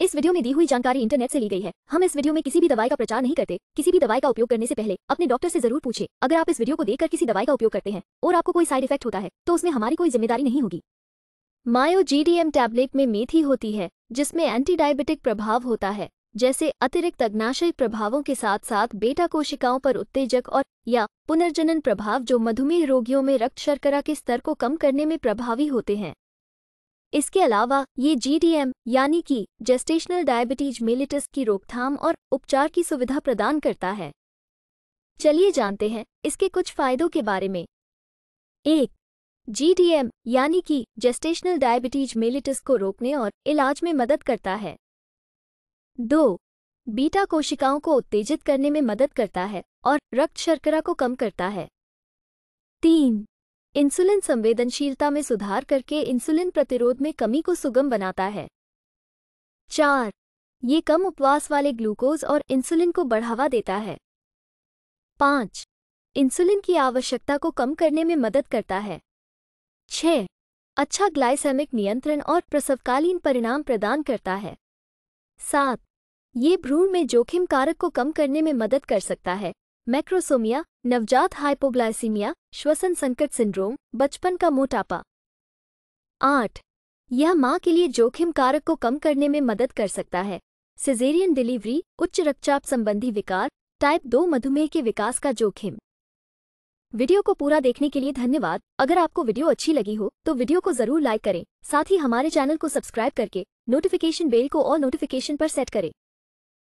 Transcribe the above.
इस वीडियो में दी हुई जानकारी इंटरनेट से ली गई है हम इस वीडियो में किसी भी दवाई का प्रचार नहीं करते किसी भी दवाई का उपयोग करने से पहले अपने डॉक्टर से जरूर पूछे अगर आप इस वीडियो को देखकर किसी दवाई का उपयोग करते हैं और आपको कोई साइड इफेक्ट होता है तो उसमें हमारी कोई जिम्मेदारी नहीं होगी मायो जीडीएम टैबलेट में मेथी होती है जिसमें एंटी डायबिटिक प्रभाव होता है जैसे अतिरिक्त अग्नाशय प्रभावों के साथ साथ बेटा कोशिकाओं पर उत्तेजक और या पुनर्जनन प्रभाव जो मधुमेह रोगियों में रक्त शर्करा के स्तर को कम करने में प्रभावी होते हैं इसके अलावा ये जीडीएम यानी कि जेस्टेशनल डायबिटीज मेलिटस की रोकथाम और उपचार की सुविधा प्रदान करता है चलिए जानते हैं इसके कुछ फायदों के बारे में एक जीडीएम यानी कि जेस्टेशनल डायबिटीज मेलिटस को रोकने और इलाज में मदद करता है दो बीटा कोशिकाओं को उत्तेजित करने में मदद करता है और रक्त शर्करा को कम करता है तीन इंसुलिन संवेदनशीलता में सुधार करके इंसुलिन प्रतिरोध में कमी को सुगम बनाता है चार ये कम उपवास वाले ग्लूकोज और इंसुलिन को बढ़ावा देता है पाँच इंसुलिन की आवश्यकता को कम करने में मदद करता है छ अच्छा ग्लाइसेमिक नियंत्रण और प्रसवकालीन परिणाम प्रदान करता है सात ये भ्रूण में जोखिम कारक को कम करने में मदद कर सकता है मैक्रोसोमिया नवजात हाइपोग्लाइसीमिया श्वसन संकट सिंड्रोम बचपन का मोटापा आठ यह मां के लिए जोखिम कारक को कम करने में मदद कर सकता है सिजेरियन डिलीवरी उच्च रक्तचाप संबंधी विकार टाइप दो मधुमेह के विकास का जोखिम वीडियो को पूरा देखने के लिए धन्यवाद अगर आपको वीडियो अच्छी लगी हो तो वीडियो को जरूर लाइक करें साथ ही हमारे चैनल को सब्सक्राइब करके नोटिफिकेशन बेल को और नोटिफिकेशन पर सेट करें